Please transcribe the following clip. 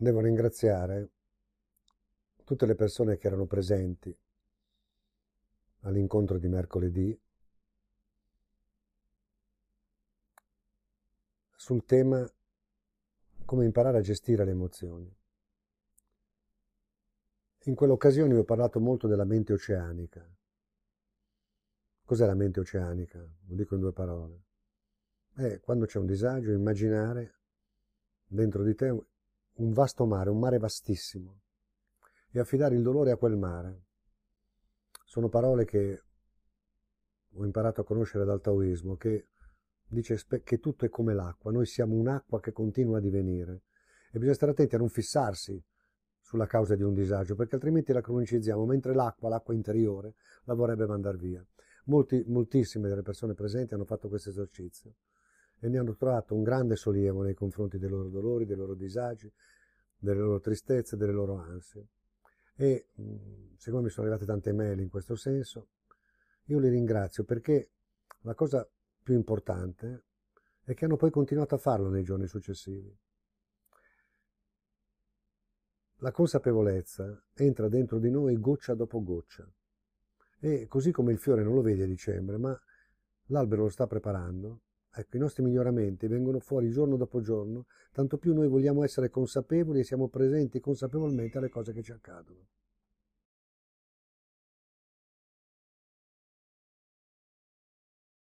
Devo ringraziare tutte le persone che erano presenti all'incontro di mercoledì sul tema come imparare a gestire le emozioni. In quell'occasione ho parlato molto della mente oceanica. Cos'è la mente oceanica? Lo dico in due parole. È quando c'è un disagio, immaginare dentro di te un vasto mare, un mare vastissimo, e affidare il dolore a quel mare. Sono parole che ho imparato a conoscere dal taoismo, che dice che tutto è come l'acqua, noi siamo un'acqua che continua a divenire e bisogna stare attenti a non fissarsi sulla causa di un disagio, perché altrimenti la cronicizziamo, mentre l'acqua, l'acqua interiore, la vorrebbe mandare via. Molti, moltissime delle persone presenti hanno fatto questo esercizio e ne hanno trovato un grande sollievo nei confronti dei loro dolori, dei loro disagi, delle loro tristezze, delle loro ansie. E mhmm, siccome mi sono arrivate tante mail in questo senso, io li ringrazio perché la cosa più importante è che hanno poi continuato a farlo nei giorni successivi. La consapevolezza entra dentro di noi goccia dopo goccia. E così come il fiore non lo vede a dicembre, ma l'albero lo sta preparando Ecco, i nostri miglioramenti vengono fuori giorno dopo giorno, tanto più noi vogliamo essere consapevoli e siamo presenti consapevolmente alle cose che ci accadono.